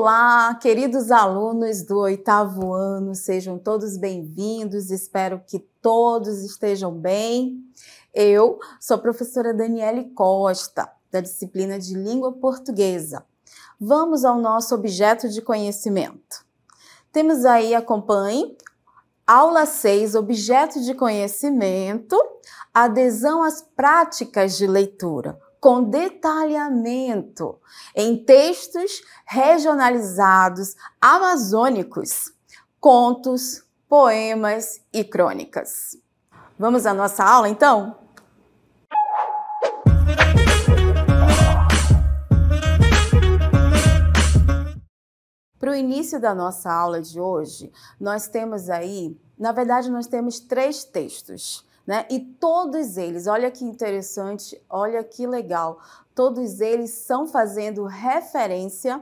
Olá, queridos alunos do oitavo ano, sejam todos bem-vindos, espero que todos estejam bem. Eu sou a professora Daniele Costa, da disciplina de Língua Portuguesa. Vamos ao nosso objeto de conhecimento. Temos aí, acompanhe, aula 6, objeto de conhecimento, adesão às práticas de leitura com detalhamento em textos regionalizados amazônicos, contos, poemas e crônicas. Vamos à nossa aula então? Para o início da nossa aula de hoje, nós temos aí, na verdade, nós temos três textos. Né? E todos eles, olha que interessante, olha que legal, todos eles são fazendo referência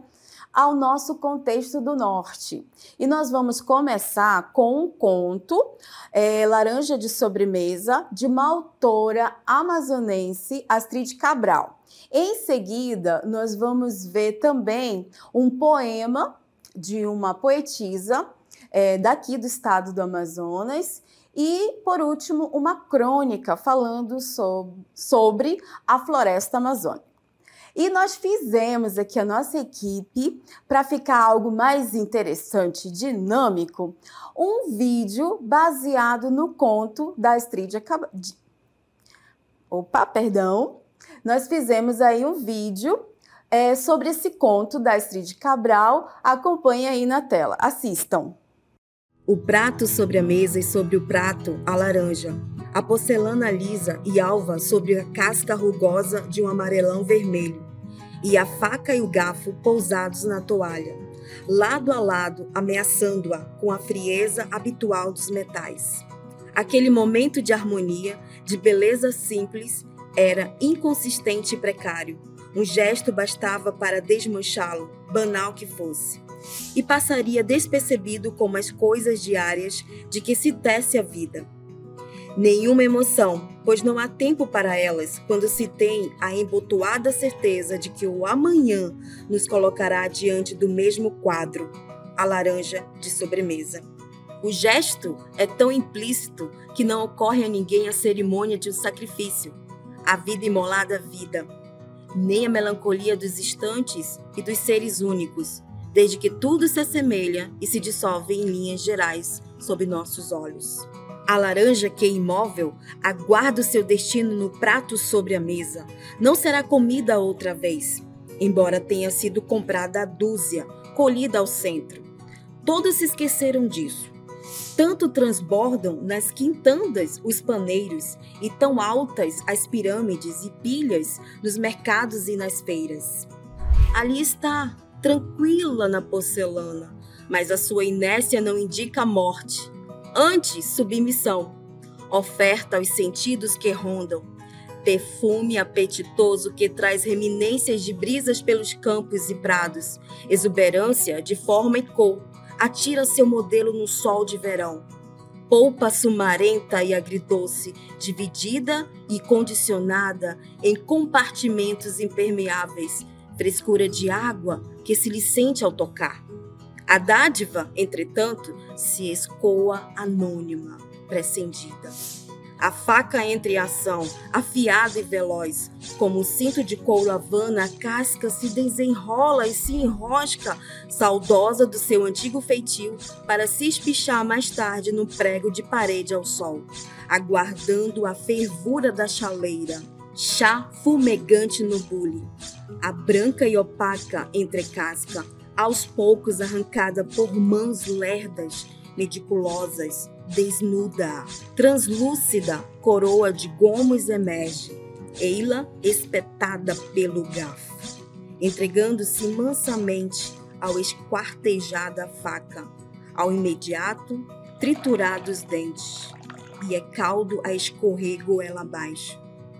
ao nosso contexto do norte. E nós vamos começar com um conto, é, Laranja de Sobremesa, de uma autora amazonense, Astrid Cabral. Em seguida, nós vamos ver também um poema de uma poetisa é, daqui do estado do Amazonas e, por último, uma crônica falando sobre, a floresta amazônica. E nós fizemos aqui a nossa equipe, para ficar algo mais interessante, dinâmico, um vídeo baseado no conto da Estrídia Cabral. Opa, perdão. Nós fizemos aí um vídeo é, sobre esse conto da Estrídia Cabral. Acompanhe aí na tela. Assistam o prato sobre a mesa e sobre o prato a laranja, a porcelana lisa e alva sobre a casca rugosa de um amarelão vermelho, e a faca e o garfo pousados na toalha, lado a lado, ameaçando-a com a frieza habitual dos metais. Aquele momento de harmonia, de beleza simples, era inconsistente e precário. Um gesto bastava para desmanchá-lo, banal que fosse e passaria despercebido como as coisas diárias de que se tece a vida. Nenhuma emoção, pois não há tempo para elas quando se tem a embotoada certeza de que o amanhã nos colocará diante do mesmo quadro, a laranja de sobremesa. O gesto é tão implícito que não ocorre a ninguém a cerimônia de um sacrifício, a vida imolada à vida, nem a melancolia dos instantes e dos seres únicos, desde que tudo se assemelha e se dissolve em linhas gerais sob nossos olhos. A laranja que é imóvel aguarda o seu destino no prato sobre a mesa. Não será comida outra vez, embora tenha sido comprada a dúzia, colhida ao centro. Todos se esqueceram disso. Tanto transbordam nas quintandas os paneiros e tão altas as pirâmides e pilhas nos mercados e nas feiras. Ali está tranquila na porcelana, mas a sua inércia não indica morte, antes submissão, oferta aos sentidos que rondam, perfume apetitoso que traz reminências de brisas pelos campos e prados, exuberância de forma e cor, atira seu modelo no sol de verão. Polpa sumarenta e agridoce, dividida e condicionada em compartimentos impermeáveis, frescura de água que se lhe sente ao tocar. A dádiva, entretanto, se escoa anônima, prescindida. A faca entre em ação, afiada e veloz. Como um cinto de couro havana, a casca se desenrola e se enrosca, saudosa do seu antigo feitio, para se espichar mais tarde no prego de parede ao sol, aguardando a fervura da chaleira chá fumegante no bule, a branca e opaca entrecasca, aos poucos arrancada por mãos lerdas, meticulosas, desnuda, translúcida coroa de gomos emerge, eila espetada pelo garfo, entregando-se mansamente ao esquartejada faca, ao imediato triturar dos dentes, e é caldo a escorrer goela abaixo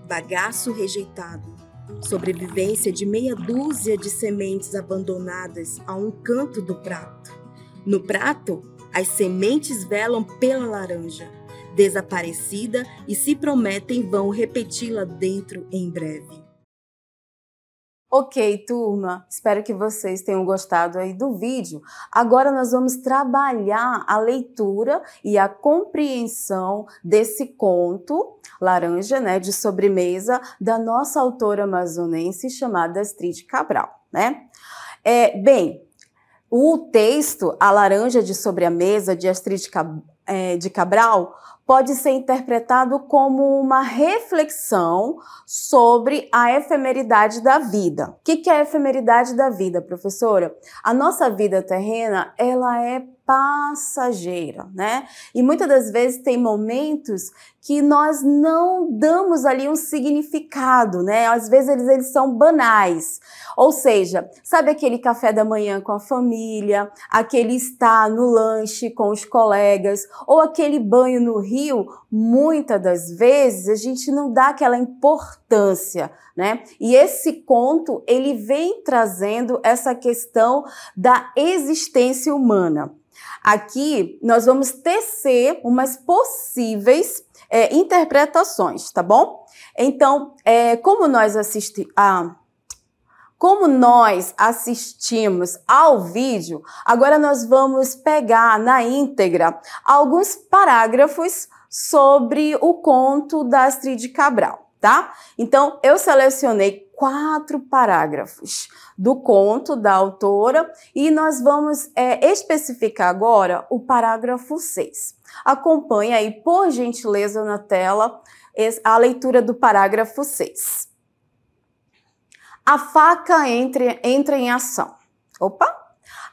bagaço rejeitado, sobrevivência de meia dúzia de sementes abandonadas a um canto do prato. No prato, as sementes velam pela laranja, desaparecida e se prometem vão repeti-la dentro em breve. Ok, turma, espero que vocês tenham gostado aí do vídeo. Agora nós vamos trabalhar a leitura e a compreensão desse conto laranja, né, de sobremesa da nossa autora amazonense chamada Astrid Cabral, né? É, bem, o texto A Laranja de Sobre a Mesa de Astrid é, de Cabral pode ser interpretado como uma reflexão sobre a efemeridade da vida. O que é a efemeridade da vida, professora? A nossa vida terrena, ela é passageira, né? E muitas das vezes tem momentos que nós não damos ali um significado, né? Às vezes eles, eles são banais. Ou seja, sabe aquele café da manhã com a família, aquele estar no lanche com os colegas, ou aquele banho no rio, muitas das vezes a gente não dá aquela importância, né? E esse conto, ele vem trazendo essa questão da existência humana. Aqui nós vamos tecer umas possíveis é, interpretações, tá bom? Então, é, como nós assistimos. Ah, como nós assistimos ao vídeo, agora nós vamos pegar na íntegra alguns parágrafos sobre o conto da Astrid Cabral, tá? Então, eu selecionei quatro parágrafos do conto da autora e nós vamos é, especificar agora o parágrafo 6. Acompanhe aí, por gentileza, na tela a leitura do parágrafo 6. A faca entre, entra em ação. Opa!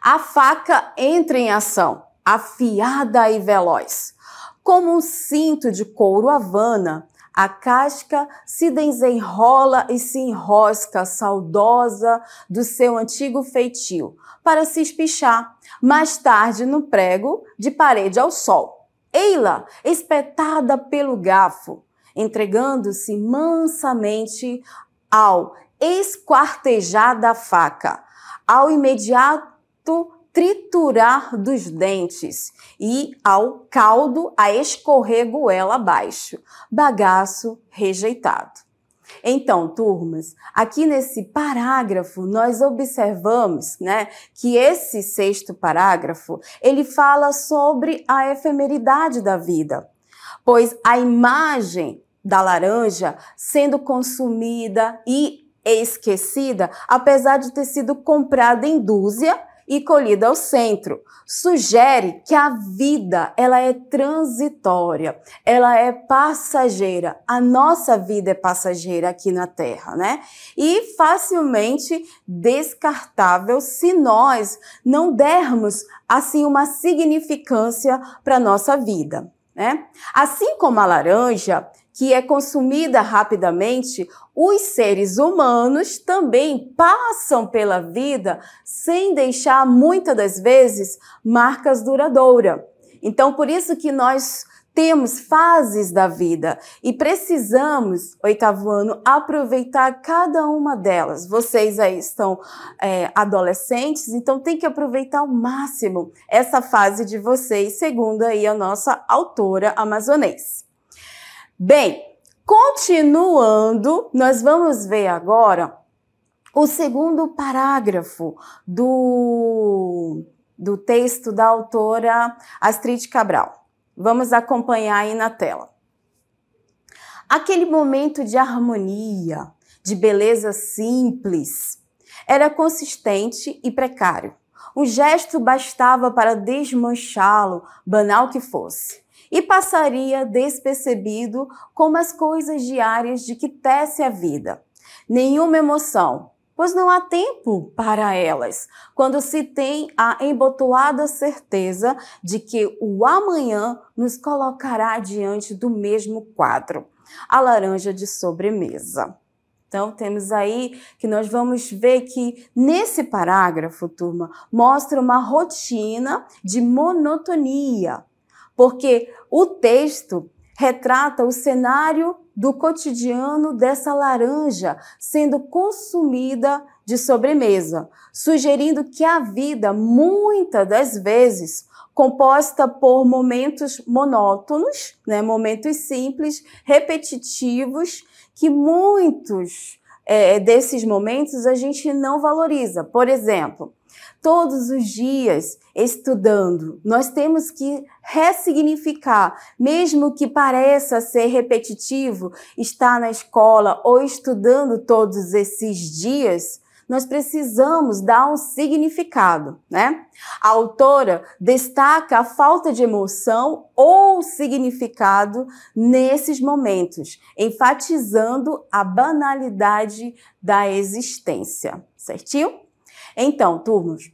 A faca entra em ação, afiada e veloz. Como um cinto de couro havana, a casca se desenrola e se enrosca, saudosa do seu antigo feitio, para se espichar mais tarde no prego de parede ao sol. Eila, espetada pelo gafo, entregando-se mansamente ao esquartejar da faca, ao imediato triturar dos dentes e ao caldo a escorrer goela abaixo. Bagaço rejeitado. Então, turmas, aqui nesse parágrafo nós observamos, né, que esse sexto parágrafo, ele fala sobre a efemeridade da vida, pois a imagem da laranja sendo consumida e esquecida, apesar de ter sido comprada em dúzia, e colhida ao centro. Sugere que a vida ela é transitória, ela é passageira. A nossa vida é passageira aqui na Terra, né? E facilmente descartável se nós não dermos assim uma significância para nossa vida. Né? Assim como a laranja, que é consumida rapidamente, os seres humanos também passam pela vida sem deixar, muitas das vezes, marcas duradouras. Então, por isso que nós temos fases da vida e precisamos, oitavo ano, aproveitar cada uma delas. Vocês aí estão é, adolescentes, então tem que aproveitar ao máximo essa fase de vocês, segundo aí a nossa autora amazonense. Bem, continuando, nós vamos ver agora o segundo parágrafo do, do texto da autora Astrid Cabral. Vamos acompanhar aí na tela. Aquele momento de harmonia, de beleza simples, era consistente e precário. Um gesto bastava para desmanchá-lo, banal que fosse e passaria despercebido como as coisas diárias de que tece a vida. Nenhuma emoção, pois não há tempo para elas, quando se tem a embotoada certeza de que o amanhã nos colocará diante do mesmo quadro, a laranja de sobremesa. Então, temos aí que nós vamos ver que nesse parágrafo, turma, mostra uma rotina de monotonia, porque o texto retrata o cenário do cotidiano dessa laranja sendo consumida de sobremesa, sugerindo que a vida, muitas das vezes, composta por momentos monótonos, né, momentos simples, repetitivos, que muitos é, desses momentos a gente não valoriza. Por exemplo, todos os dias estudando. Nós temos que ressignificar, mesmo que pareça ser repetitivo, estar na escola ou estudando todos esses dias. Nós precisamos dar um significado, né? A autora destaca a falta de emoção ou significado nesses momentos, enfatizando a banalidade da existência, certinho? Então, turmas,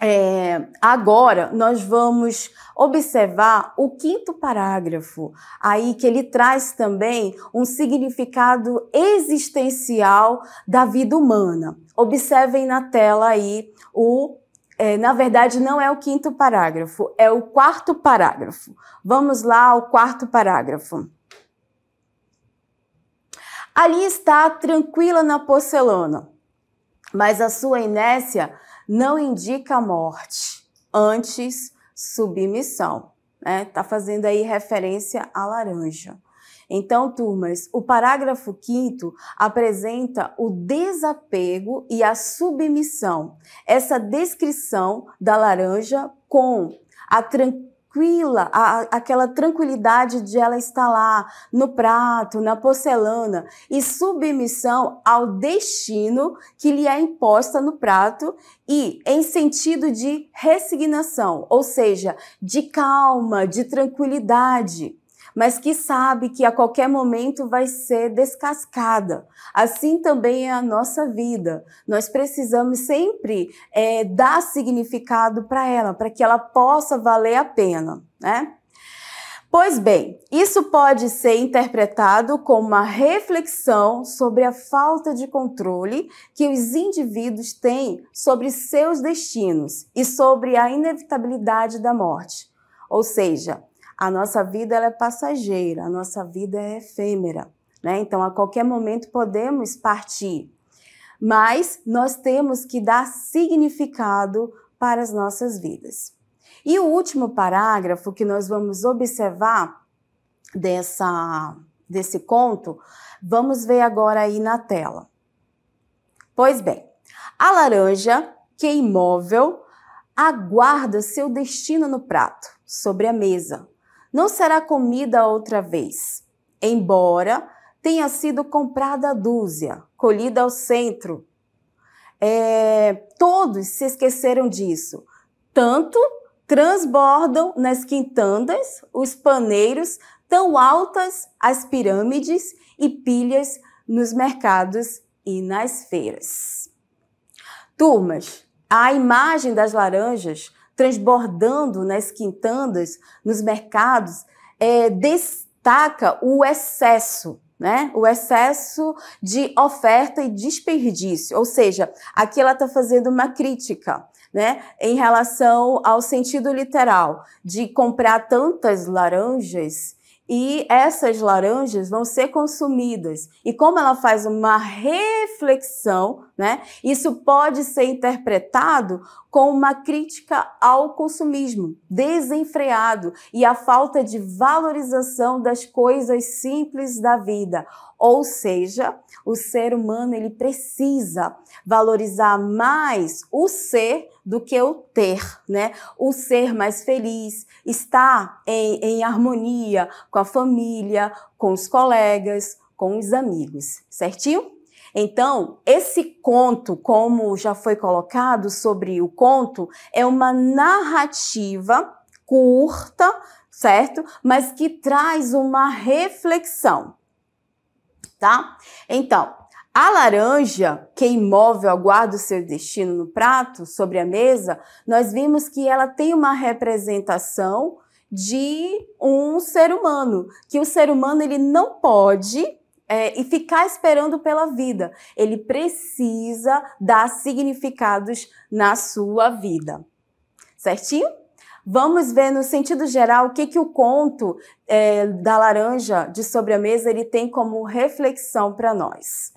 é, agora nós vamos observar o quinto parágrafo, aí que ele traz também um significado existencial da vida humana. Observem na tela aí o é, na verdade, não é o quinto parágrafo, é o quarto parágrafo. Vamos lá ao quarto parágrafo. Ali está tranquila na porcelana, mas a sua inércia não indica morte, antes submissão. Está né? Tá fazendo aí referência à laranja. Então, turmas, o parágrafo 5 apresenta o desapego e a submissão. Essa descrição da laranja com a tranquilidade tranquila, a, aquela tranquilidade de ela estar lá no prato, na porcelana, e submissão ao destino que lhe é imposta no prato e em sentido de resignação, ou seja, de calma, de tranquilidade mas que sabe que a qualquer momento vai ser descascada. Assim também é a nossa vida. Nós precisamos sempre é, dar significado para ela, para que ela possa valer a pena, né? Pois bem, isso pode ser interpretado como uma reflexão sobre a falta de controle que os indivíduos têm sobre seus destinos e sobre a inevitabilidade da morte. Ou seja, a nossa vida é passageira, a nossa vida é efêmera. Né? Então, a qualquer momento podemos partir, mas nós temos que dar significado para as nossas vidas. E o último parágrafo que nós vamos observar dessa, desse conto, vamos ver agora aí na tela. Pois bem, a laranja, que é imóvel, aguarda seu destino no prato, sobre a mesa, não será comida outra vez, embora tenha sido comprada a dúzia, colhida ao centro. É, todos se esqueceram disso. Tanto transbordam nas quintandas os paneiros, tão altas as pirâmides e pilhas nos mercados e nas feiras. Turmas, a imagem das laranjas transbordando nas né, quintandas, nos mercados, é, destaca o excesso, né? O excesso de oferta e desperdício. Ou seja, aqui ela está fazendo uma crítica, né? Em relação ao sentido literal de comprar tantas laranjas e essas laranjas vão ser consumidas. E como ela faz uma reflexão, né, isso pode ser interpretado com uma crítica ao consumismo desenfreado e a falta de valorização das coisas simples da vida. Ou seja, o ser humano ele precisa valorizar mais o ser do que o ter, né? O ser mais feliz, estar em, em harmonia com a família, com os colegas, com os amigos, certinho? Então, esse conto, como já foi colocado sobre o conto, é uma narrativa curta, certo? Mas que traz uma reflexão tá? Então, a laranja, que imóvel aguarda o seu destino no prato, sobre a mesa, nós vimos que ela tem uma representação de um ser humano, que o ser humano ele não pode é, e ficar esperando pela vida. Ele precisa dar significados na sua vida. Certinho? Vamos ver no sentido geral o que, que o conto é, da laranja de sobremesa ele tem como reflexão para nós.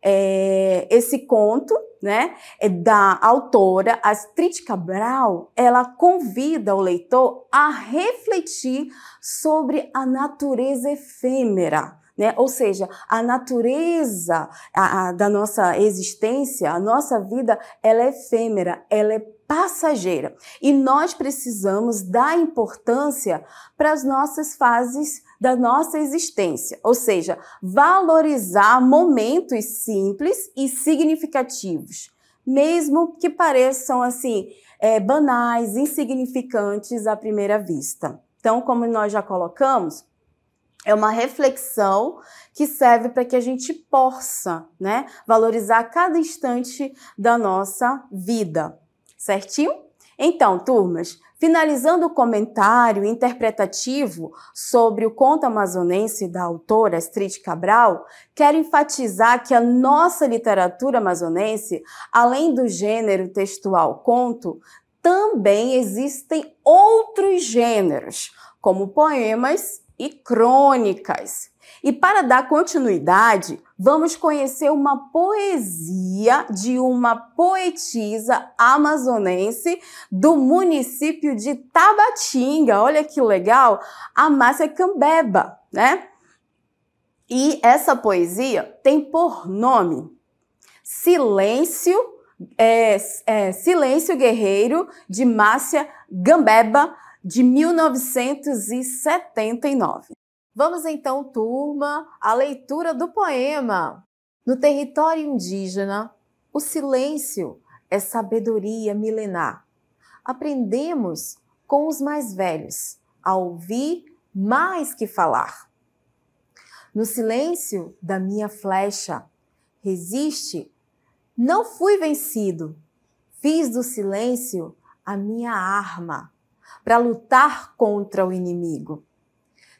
É, esse conto, né, é da autora Astrid Cabral, ela convida o leitor a refletir sobre a natureza efêmera. Né? Ou seja, a natureza a, a, da nossa existência, a nossa vida, ela é efêmera, ela é passageira. E nós precisamos dar importância para as nossas fases da nossa existência, ou seja, valorizar momentos simples e significativos, mesmo que pareçam assim é, banais, insignificantes à primeira vista. Então, como nós já colocamos, é uma reflexão que serve para que a gente possa né, valorizar cada instante da nossa vida certinho? Então, turmas, finalizando o comentário interpretativo sobre o conto amazonense da autora Astrid Cabral, quero enfatizar que a nossa literatura amazonense, além do gênero textual conto, também existem outros gêneros, como poemas e crônicas. E para dar continuidade, vamos conhecer uma poesia de uma poetisa amazonense do município de Tabatinga. Olha que legal, a Márcia Cambeba, né? E essa poesia tem por nome Silêncio, é, é, Silêncio Guerreiro de Márcia Gambeba de 1979. Vamos então, turma, à leitura do poema. No território indígena, o silêncio é sabedoria milenar. Aprendemos com os mais velhos a ouvir mais que falar. No silêncio da minha flecha, resiste, não fui vencido. Fiz do silêncio a minha arma para lutar contra o inimigo.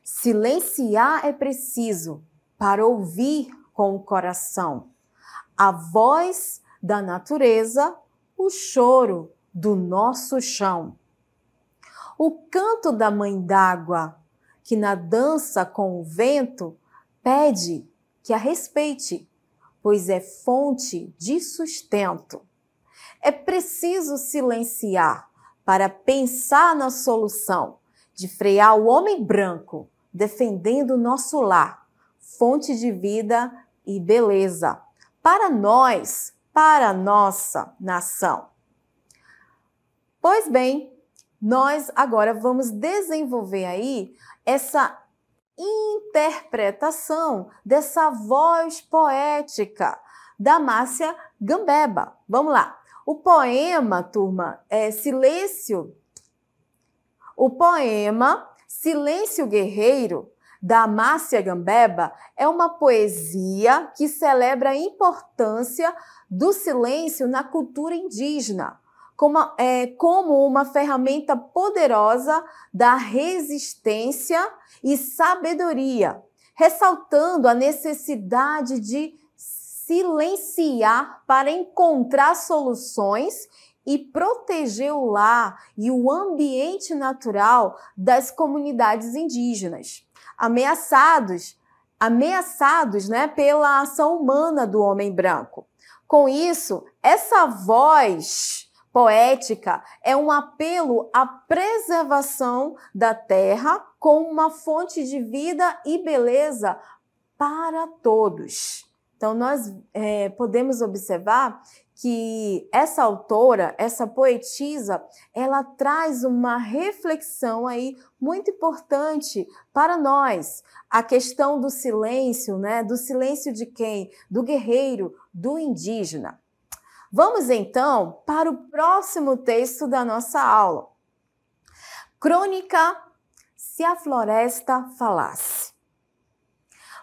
Silenciar é preciso para ouvir com o coração a voz da natureza, o choro do nosso chão. O canto da mãe d'água, que na dança com o vento pede que a respeite, pois é fonte de sustento. É preciso silenciar para pensar na solução de frear o homem branco defendendo o nosso lar, fonte de vida e beleza para nós, para a nossa nação. Pois bem, nós agora vamos desenvolver aí essa interpretação dessa voz poética da Márcia Gambeba. Vamos lá. O poema, turma, é Silêncio. O poema Silêncio Guerreiro, da Márcia Gambeba, é uma poesia que celebra a importância do silêncio na cultura indígena, como, é, como uma ferramenta poderosa da resistência e sabedoria, ressaltando a necessidade de silenciar para encontrar soluções e proteger o lar e o ambiente natural das comunidades indígenas, ameaçados, ameaçados, né, pela ação humana do homem branco. Com isso, essa voz poética é um apelo à preservação da terra como uma fonte de vida e beleza para todos. Então, nós é, podemos observar que essa autora, essa poetisa, ela traz uma reflexão aí muito importante para nós. A questão do silêncio, né? Do silêncio de quem? Do guerreiro, do indígena. Vamos então para o próximo texto da nossa aula. Crônica Se a Floresta Falasse.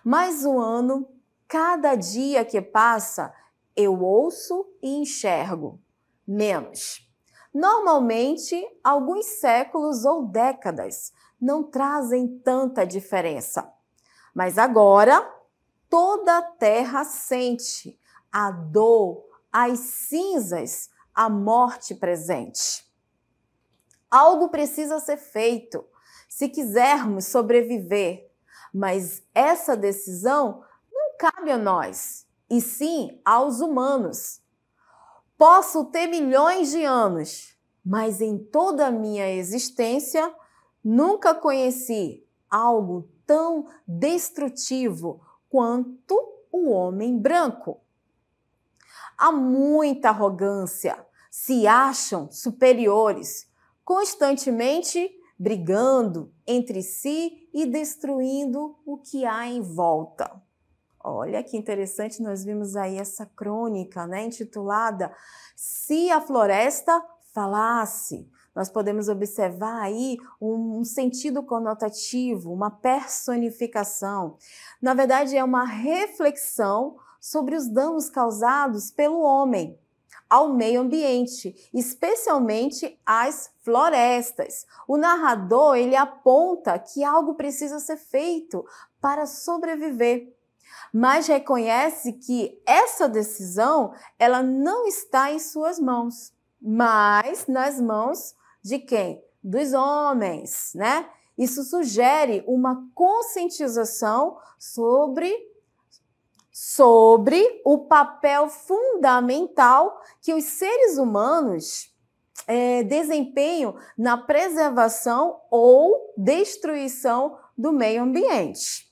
Mais um ano, cada dia que passa, eu ouço e enxergo, menos. Normalmente, alguns séculos ou décadas não trazem tanta diferença. Mas agora, toda a terra sente a dor, as cinzas, a morte presente. Algo precisa ser feito se quisermos sobreviver, mas essa decisão não cabe a nós, e sim aos humanos. Posso ter milhões de anos, mas em toda a minha existência nunca conheci algo tão destrutivo quanto o homem branco. Há muita arrogância, se acham superiores, constantemente brigando entre si e destruindo o que há em volta. Olha que interessante, nós vimos aí essa crônica, né, intitulada Se a Floresta Falasse. Nós podemos observar aí um sentido conotativo, uma personificação. Na verdade, é uma reflexão sobre os danos causados pelo homem ao meio ambiente, especialmente às florestas. O narrador, ele aponta que algo precisa ser feito para sobreviver mas reconhece que essa decisão ela não está em suas mãos, mas nas mãos de quem? Dos homens, né? Isso sugere uma conscientização sobre sobre o papel fundamental que os seres humanos é, desempenham na preservação ou destruição do meio ambiente.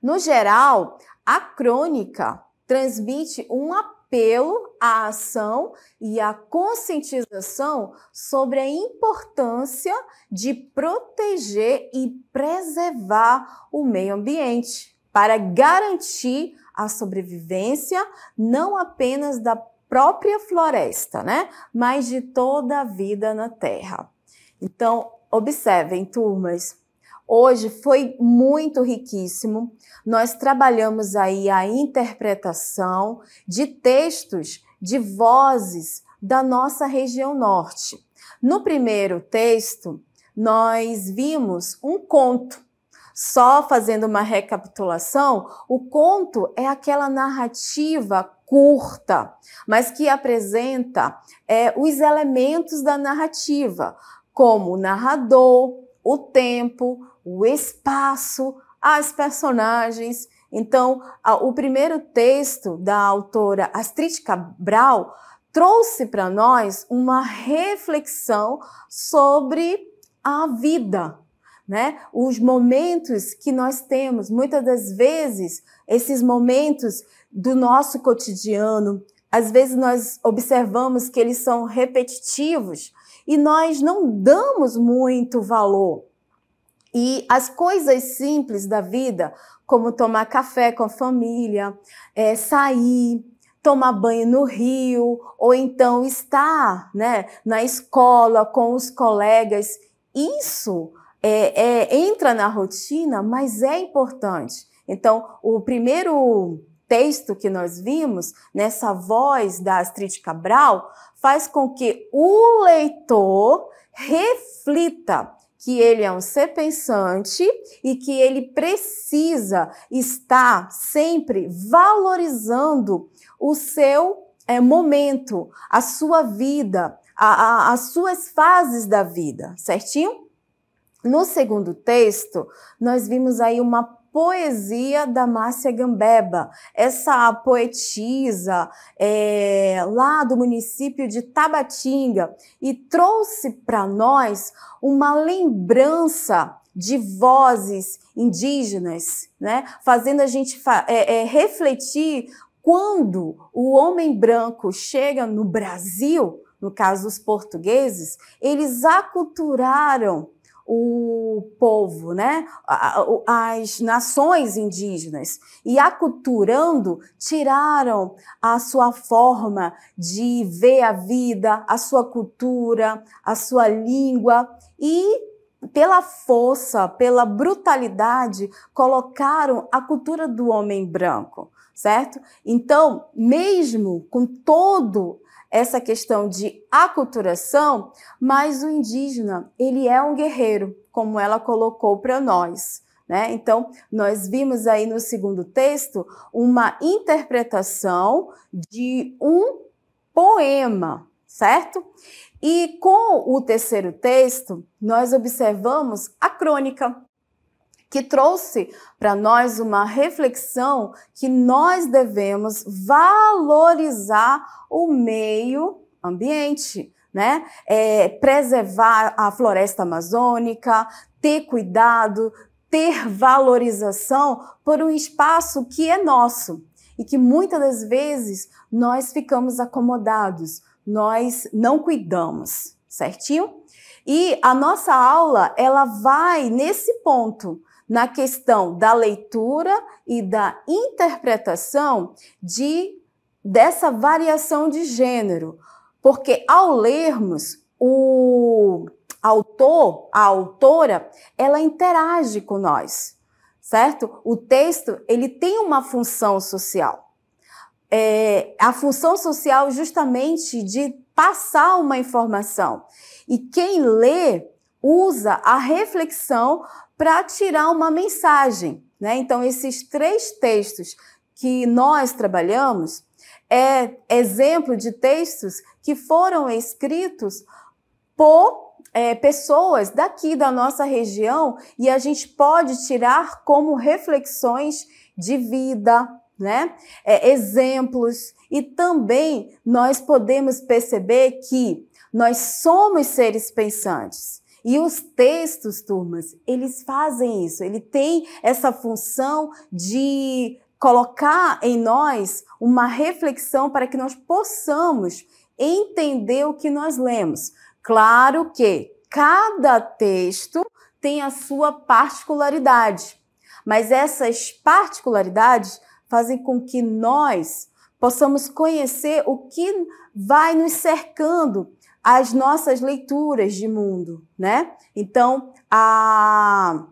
No geral, a crônica transmite um apelo à ação e à conscientização sobre a importância de proteger e preservar o meio ambiente para garantir a sobrevivência não apenas da própria floresta, né, mas de toda a vida na Terra. Então, observem, turmas, hoje foi muito riquíssimo. Nós trabalhamos aí a interpretação de textos, de vozes da nossa região norte. No primeiro texto, nós vimos um conto. Só fazendo uma recapitulação, o conto é aquela narrativa curta, mas que apresenta é, os elementos da narrativa, como o narrador, o tempo, o espaço, as personagens. Então, o primeiro texto da autora Astrid Cabral trouxe para nós uma reflexão sobre a vida, né? Os momentos que nós temos, muitas das vezes, esses momentos do nosso cotidiano, às vezes nós observamos que eles são repetitivos, e nós não damos muito valor. E as coisas simples da vida, como tomar café com a família, é, sair, tomar banho no rio, ou então estar né, na escola com os colegas, isso é, é, entra na rotina, mas é importante. Então, o primeiro texto que nós vimos, nessa voz da Astrid Cabral, faz com que o leitor reflita que ele é um ser pensante e que ele precisa estar sempre valorizando o seu é, momento, a sua vida, a, a, as suas fases da vida, certinho? No segundo texto, nós vimos aí uma poesia da Márcia Gambeba, essa poetisa é, lá do município de Tabatinga, e trouxe para nós uma lembrança de vozes indígenas, né? fazendo a gente fa é, é, refletir quando o homem branco chega no Brasil, no caso os portugueses, eles aculturaram o povo, né? as nações indígenas, e aculturando, tiraram a sua forma de ver a vida, a sua cultura, a sua língua e pela força, pela brutalidade, colocaram a cultura do homem branco, certo? Então, mesmo com todo essa questão de aculturação, mas o indígena, ele é um guerreiro, como ela colocou para nós. Né? Então, nós vimos aí no segundo texto uma interpretação de um poema, certo? E com o terceiro texto, nós observamos a crônica, que trouxe para nós uma reflexão que nós devemos valorizar o meio ambiente. Né? É, preservar a floresta amazônica, ter cuidado, ter valorização por um espaço que é nosso e que muitas das vezes nós ficamos acomodados, nós não cuidamos, certinho? E a nossa aula, ela vai nesse ponto, na questão da leitura e da interpretação de dessa variação de gênero, porque ao lermos o autor, a autora, ela interage com nós, certo? O texto ele tem uma função social. É, a função social justamente de passar uma informação. E quem lê usa a reflexão para tirar uma mensagem. Né? Então, esses três textos que nós trabalhamos é exemplo de textos que foram escritos por é, pessoas daqui da nossa região e a gente pode tirar como reflexões de vida, né? É, exemplos e também nós podemos perceber que nós somos seres pensantes e os textos, turmas, eles fazem isso, ele tem essa função de colocar em nós uma reflexão para que nós possamos entender o que nós lemos. Claro que cada texto tem a sua particularidade, mas essas particularidades fazem com que nós possamos conhecer o que vai nos cercando as nossas leituras de mundo, né? Então, a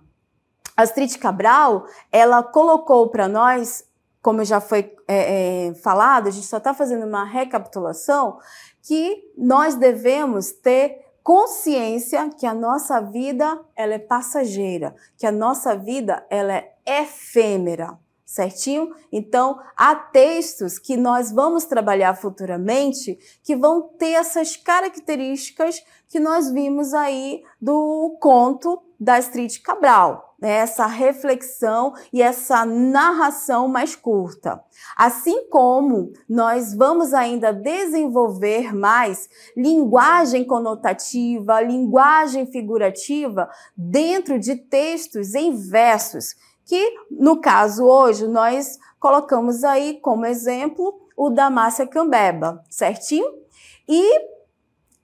Astrid Cabral, ela colocou para nós, como já foi é, é, falado, a gente só está fazendo uma recapitulação, que nós devemos ter consciência que a nossa vida ela é passageira, que a nossa vida ela é efêmera certinho? Então, há textos que nós vamos trabalhar futuramente que vão ter essas características que nós vimos aí do conto da Street Cabral, né? essa reflexão e essa narração mais curta. Assim como nós vamos ainda desenvolver mais linguagem conotativa, linguagem figurativa dentro de textos em versos que no caso hoje nós colocamos aí como exemplo o da Márcia Cambeba, certinho? E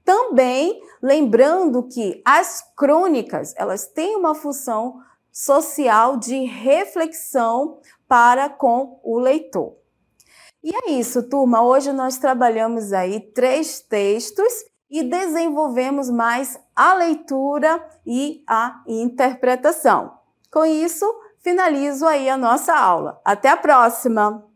também lembrando que as crônicas, elas têm uma função social de reflexão para com o leitor. E é isso, turma. Hoje nós trabalhamos aí três textos e desenvolvemos mais a leitura e a interpretação. Com isso, finalizo aí a nossa aula. Até a próxima!